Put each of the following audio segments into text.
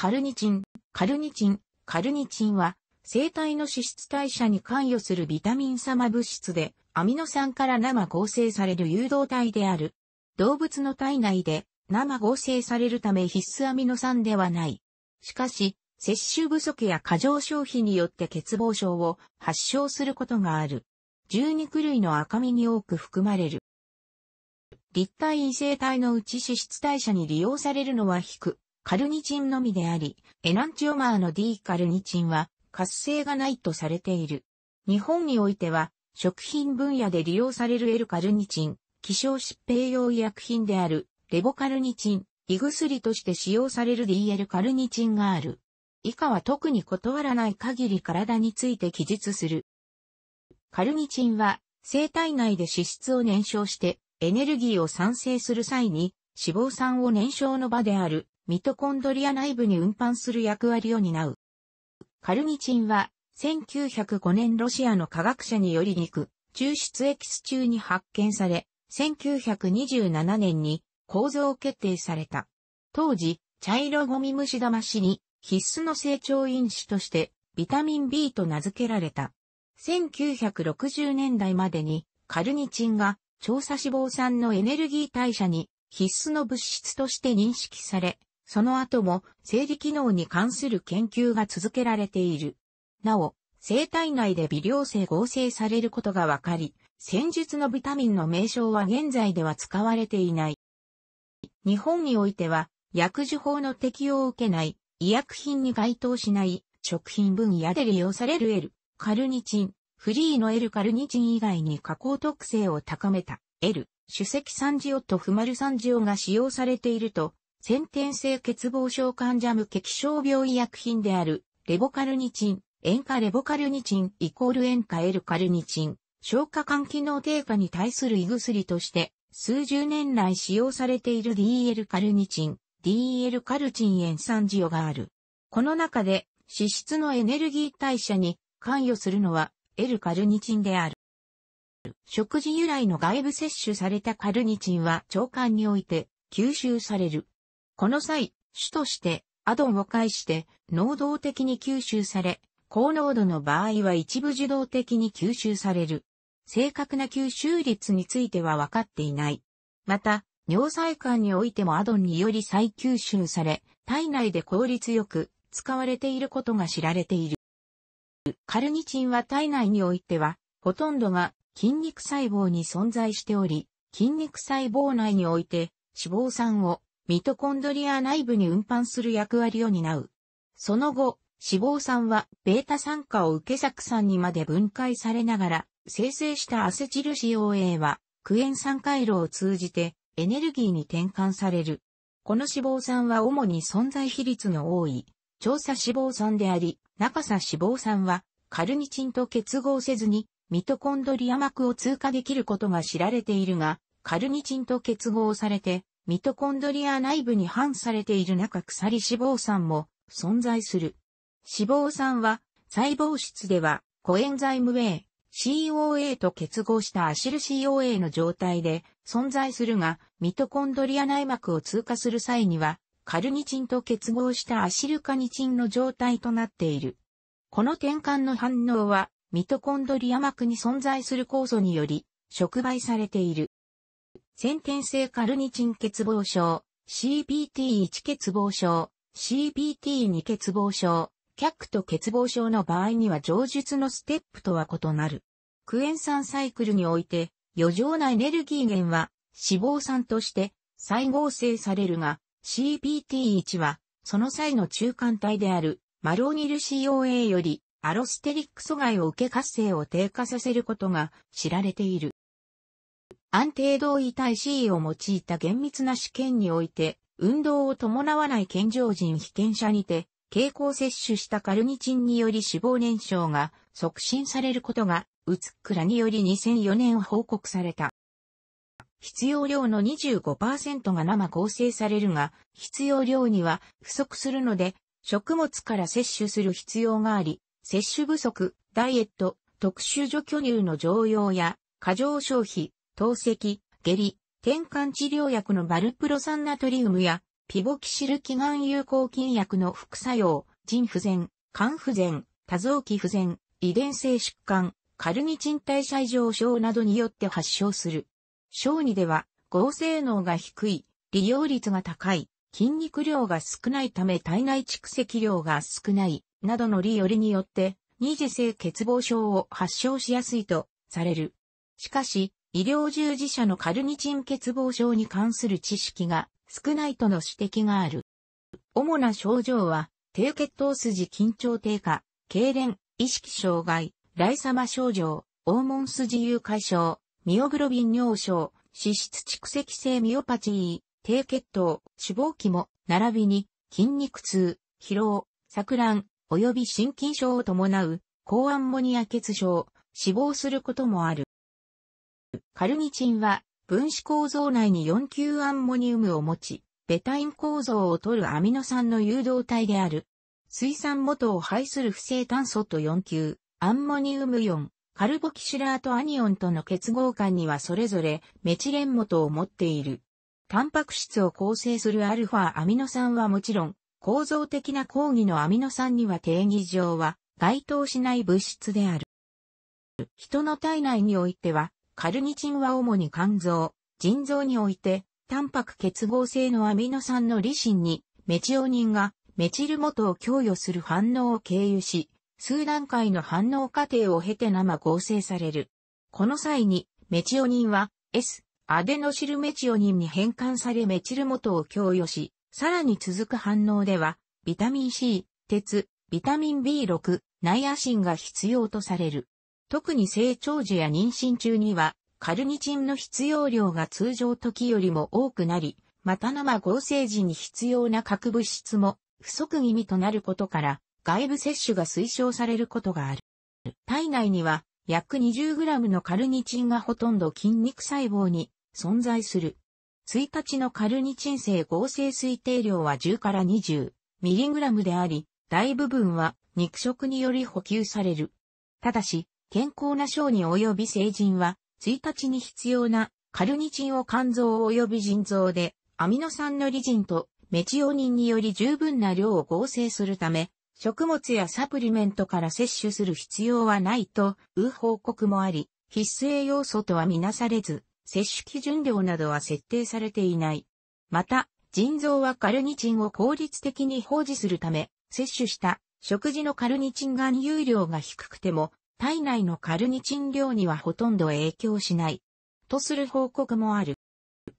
カルニチン、カルニチン、カルニチンは、生体の脂質代謝に関与するビタミン様物質で、アミノ酸から生合成される誘導体である。動物の体内で生合成されるため必須アミノ酸ではない。しかし、摂取不足や過剰消費によって欠乏症を発症することがある。十二種類の赤身に多く含まれる。立体異性体のうち脂質代謝に利用されるのは低カルニチンのみであり、エナンチオマーの D カルニチンは活性がないとされている。日本においては、食品分野で利用される L カルニチン、希少疾病用医薬品であるレボカルニチン、胃薬として使用される DL カルニチンがある。以下は特に断らない限り体について記述する。カルニチンは、生体内で脂質を燃焼して、エネルギーを産生する際に、脂肪酸を燃焼の場であるミトコンドリア内部に運搬する役割を担う。カルニチンは、1905年ロシアの科学者により肉、抽出エキス中に発見され、1927年に構造決定された。当時、茶色ゴミ虫玉死に必須の成長因子としてビタミン B と名付けられた。1960年代までにカルニチンが調査脂肪酸のエネルギー代謝に必須の物質として認識され、その後も生理機能に関する研究が続けられている。なお、生体内で微量性合成されることが分かり、戦術のビタミンの名称は現在では使われていない。日本においては、薬事法の適用を受けない、医薬品に該当しない食品分野で利用される L、カルニチン、フリーの L カルニチン以外に加工特性を高めた L、主石サンジオとフマルサンジオが使用されていると先天性欠乏症患者向け症病医薬品である、レボカルニチン、塩化レボカルニチンイコール塩化 L カルニチン、消化管機能低下に対する胃薬として、数十年来使用されている DL カルニチン、DL カルチン塩酸ジオがある。この中で、脂質のエネルギー代謝に関与するのは L カルニチンである。食事由来の外部摂取されたカルニチンは腸管において吸収される。この際、主としてアドンを介して能動的に吸収され、高濃度の場合は一部受動的に吸収される。正確な吸収率については分かっていない。また、尿細管においてもアドンにより再吸収され、体内で効率よく使われていることが知られている。カルニチンは体内においては、ほとんどが筋肉細胞に存在しており、筋肉細胞内において脂肪酸をミトコンドリア内部に運搬する役割を担う。その後、脂肪酸は、ベータ酸化を受け酢酸にまで分解されながら、生成したアセチル COA は、クエン酸回路を通じて、エネルギーに転換される。この脂肪酸は主に存在比率の多い、調査脂肪酸であり、中さ。脂肪酸は、カルニチンと結合せずに、ミトコンドリア膜を通過できることが知られているが、カルニチンと結合されて、ミトコンドリア内部に反されている中鎖脂肪酸も存在する。脂肪酸は細胞質ではコエンザイム A、COA と結合したアシル COA の状態で存在するが、ミトコンドリア内膜を通過する際には、カルニチンと結合したアシルカニチンの状態となっている。この転換の反応は、ミトコンドリア膜に存在する酵素により、触媒されている。先天性カルニチン欠乏症、CPT1 欠乏症、CPT2 欠乏症、クと欠乏症の場合には上述のステップとは異なる。クエン酸サイクルにおいて、余剰なエネルギー源は脂肪酸として再合成されるが、CPT1 はその際の中間体であるマロニル COA よりアロステリック阻害を受け活性を低下させることが知られている。安定同位体 C を用いた厳密な試験において、運動を伴わない健常人被験者にて、経口摂取したカルニチンにより脂肪燃焼が促進されることが、うつっくらにより2004年報告された。必要量の25%が生構成されるが、必要量には不足するので、食物から摂取する必要があり、摂取不足、ダイエット、特殊除去乳の常用や過剰消費、透析、下痢、転換治療薬のバルプロ酸ナトリウムや、ピボキシル基岩有効菌薬の副作用、腎不全、肝不全、多臓器不全、遺伝性疾患、カルニチン代謝異常症などによって発症する。小児では、合成能が低い、利用率が高い、筋肉量が少ないため体内蓄積量が少ない、などの利用によって、二次性欠乏症を発症しやすいとされる。しかし、医療従事者のカルニチン欠乏症に関する知識が少ないとの指摘がある。主な症状は、低血糖筋緊張低下、痙攣、意識障害、ライサマ症状、黄門筋誘拐症、ミオグロビン尿症、脂質蓄積性ミオパチー、低血糖、脂肪肝、並びに、筋肉痛、疲労、錯乱、及び心筋症を伴う、高アンモニア血症、死亡することもある。カルニチンは分子構造内に4級アンモニウムを持ち、ベタイン構造を取るアミノ酸の誘導体である。水酸元を排する不正炭素と4級、アンモニウム4、カルボキシラートアニオンとの結合間にはそれぞれメチレン元を持っている。タンパク質を構成するアルファアミノ酸はもちろん、構造的な抗議のアミノ酸には定義上は該当しない物質である。人の体内においては、カルニチンは主に肝臓、腎臓において、タンパク結合性のアミノ酸のリシンに、メチオニンがメチル元を供与する反応を経由し、数段階の反応過程を経て生合成される。この際に、メチオニンは S、アデノシルメチオニンに変換されメチル元を供与し、さらに続く反応では、ビタミン C、鉄、ビタミン B6、ナイアシンが必要とされる。特に成長時や妊娠中には、カルニチンの必要量が通常時よりも多くなり、また生合成時に必要な核物質も不足気味となることから、外部摂取が推奨されることがある。体内には約 20g のカルニチンがほとんど筋肉細胞に存在する。1日のカルニチン性合成推定量は10から 20mg であり、大部分は肉食により補給される。ただし、健康な小児及び成人は、1日に必要なカルニチンを肝臓及び腎臓で、アミノ酸のリジンとメチオニンにより十分な量を合成するため、食物やサプリメントから摂取する必要はないという報告もあり、必須栄養素とはみなされず、摂取基準量などは設定されていない。また、腎臓はカルニチンを効率的に保持するため、摂取した食事のカルニチン含有量が低くても、体内のカルニチン量にはほとんど影響しない、とする報告もある。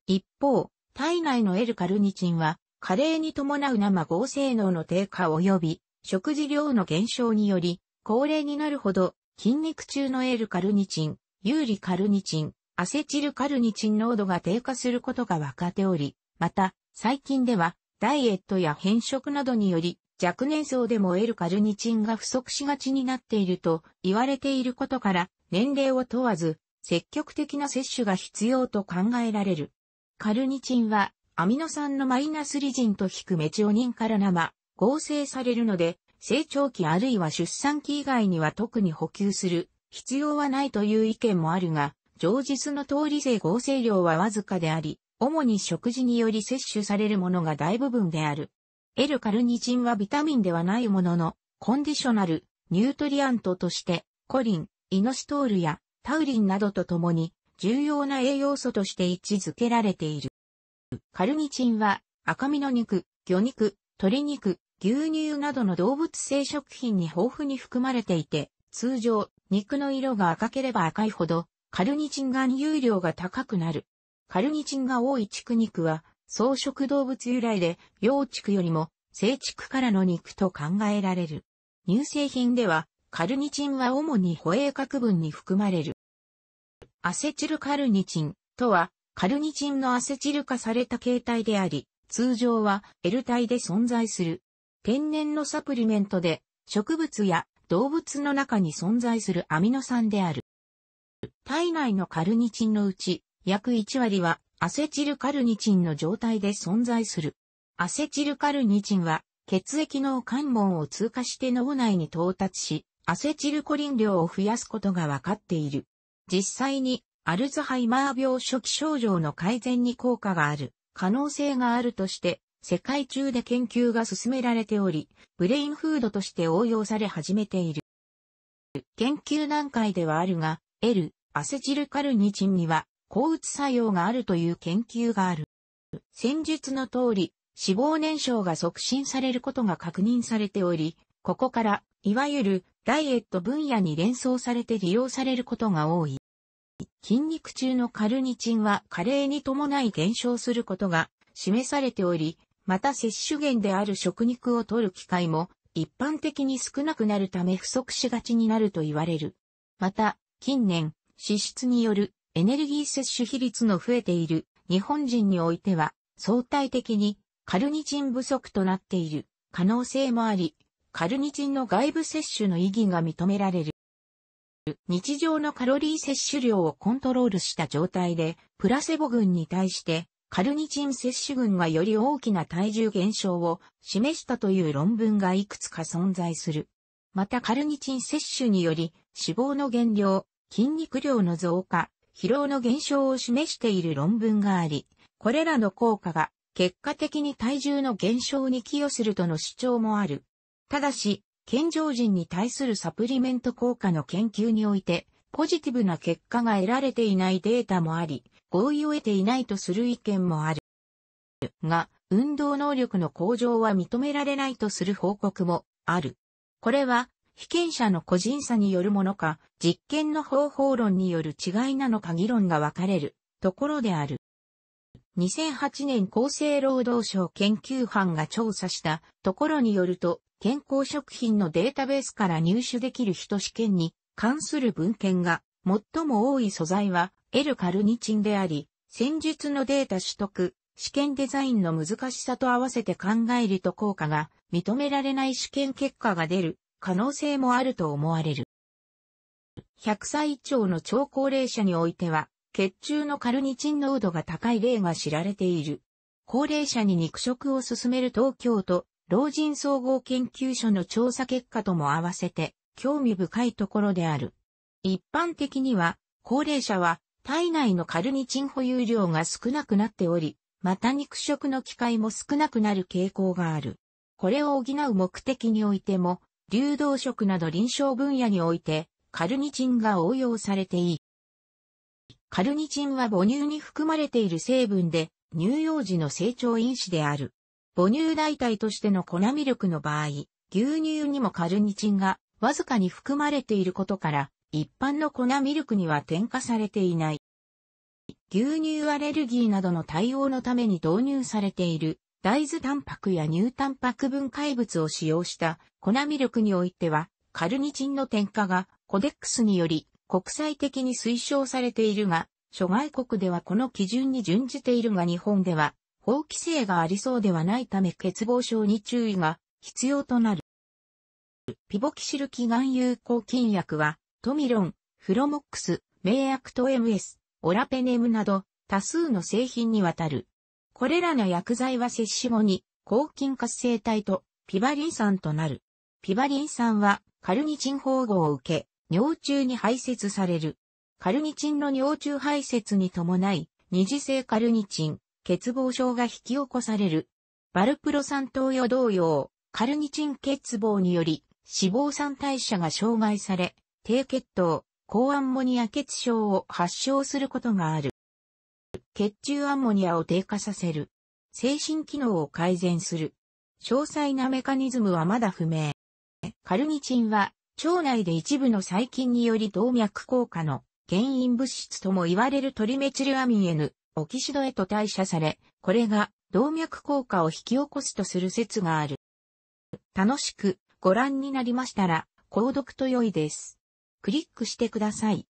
一方、体内の L カルニチンは、加齢に伴う生合成能の低下及び、食事量の減少により、高齢になるほど、筋肉中の L カルニチン、有利カルニチン、アセチルカルニチン濃度が低下することが分かっており、また、最近では、ダイエットや変色などにより、若年層でもるカルニチンが不足しがちになっていると言われていることから、年齢を問わず、積極的な摂取が必要と考えられる。カルニチンは、アミノ酸のマイナスリジンと引くメチオニンから生、合成されるので、成長期あるいは出産期以外には特に補給する必要はないという意見もあるが、上述の通り性合成量はわずかであり、主に食事により摂取されるものが大部分である。L カルニチンはビタミンではないものの、コンディショナル、ニュートリアントとして、コリン、イノシトールやタウリンなどとともに、重要な栄養素として位置づけられている。カルニチンは、赤身の肉、魚肉、鶏肉、牛乳などの動物性食品に豊富に含まれていて、通常、肉の色が赤ければ赤いほど、カルニチン含有量が高くなる。カルニチンが多い畜肉は、草食動物由来で、幼畜よりも成畜からの肉と考えられる。乳製品では、カルニチンは主に保栄核分に含まれる。アセチルカルニチンとは、カルニチンのアセチル化された形態であり、通常は L 体で存在する。天然のサプリメントで、植物や動物の中に存在するアミノ酸である。体内のカルニチンのうち、約1割はアセチルカルニチンの状態で存在する。アセチルカルニチンは、血液の関門を通過して脳内に到達し、アセチルコリン量を増やすことが分かっている。実際に、アルツハイマー病初期症状の改善に効果がある、可能性があるとして、世界中で研究が進められており、ブレインフードとして応用され始めている。研究段階ではあるが、L、アセチルカルニチンには抗うつ作用があるという研究がある。戦術の通り、脂肪燃焼が促進されることが確認されており、ここから、いわゆるダイエット分野に連想されて利用されることが多い。筋肉中のカルニチンは加齢に伴い減少することが示されており、また摂取源である食肉を摂る機会も一般的に少なくなるため不足しがちになると言われる。また、近年、脂質によるエネルギー摂取比率の増えている日本人においては相対的にカルニチン不足となっている可能性もあり、カルニチンの外部摂取の意義が認められる。日常のカロリー摂取量をコントロールした状態で、プラセボ群に対してカルニチン摂取群がより大きな体重減少を示したという論文がいくつか存在する。またカルニチン摂取により脂肪の減量、筋肉量の増加、疲労の減少を示している論文があり、これらの効果が結果的に体重の減少に寄与するとの主張もある。ただし、健常人に対するサプリメント効果の研究において、ポジティブな結果が得られていないデータもあり、合意を得ていないとする意見もある。が、運動能力の向上は認められないとする報告もある。これは被験者の個人差によるものか、実験の方法論による違いなのか議論が分かれるところである。2008年厚生労働省研究班が調査したところによると、健康食品のデータベースから入手できる人試験に関する文献が最も多い素材は L カルニチンであり、戦術のデータ取得、試験デザインの難しさと合わせて考えると効果が認められない試験結果が出る可能性もあると思われる。100歳以上の超高齢者においては、血中のカルニチン濃度が高い例が知られている。高齢者に肉食を進める東京都老人総合研究所の調査結果とも合わせて興味深いところである。一般的には高齢者は体内のカルニチン保有量が少なくなっており、また肉食の機会も少なくなる傾向がある。これを補う目的においても流動食など臨床分野において、カルニチンが応用されていい。カルニチンは母乳に含まれている成分で、乳幼児の成長因子である。母乳代替としての粉ミルクの場合、牛乳にもカルニチンがわずかに含まれていることから、一般の粉ミルクには添加されていない。牛乳アレルギーなどの対応のために導入されている大豆タンパクや乳タンパク分解物を使用した粉ミルクにおいては、カルニチンの添加がコデックスにより国際的に推奨されているが、諸外国ではこの基準に準じているが日本では法規制がありそうではないため欠乏症に注意が必要となる。ピボキシル基岩有効菌薬は、トミロン、フロモックス、メイアクト MS、オラペネムなど、多数の製品にわたるこれらの薬剤は摂取後に、抗菌活性体とピバリン酸となる。ピバリン酸はカルニチン保護を受け、尿中に排泄される。カルニチンの尿中排泄に伴い、二次性カルニチン、欠乏症が引き起こされる。バルプロ酸投与同様、カルニチン欠乏により、脂肪酸代謝が障害され、低血糖、高アンモニア血症を発症することがある。血中アンモニアを低下させる。精神機能を改善する。詳細なメカニズムはまだ不明。カルニチンは、腸内で一部の細菌により動脈硬化の原因物質とも言われるトリメチルアミン N、オキシドへと代謝され、これが動脈硬化を引き起こすとする説がある。楽しくご覧になりましたら、購読と良いです。クリックしてください。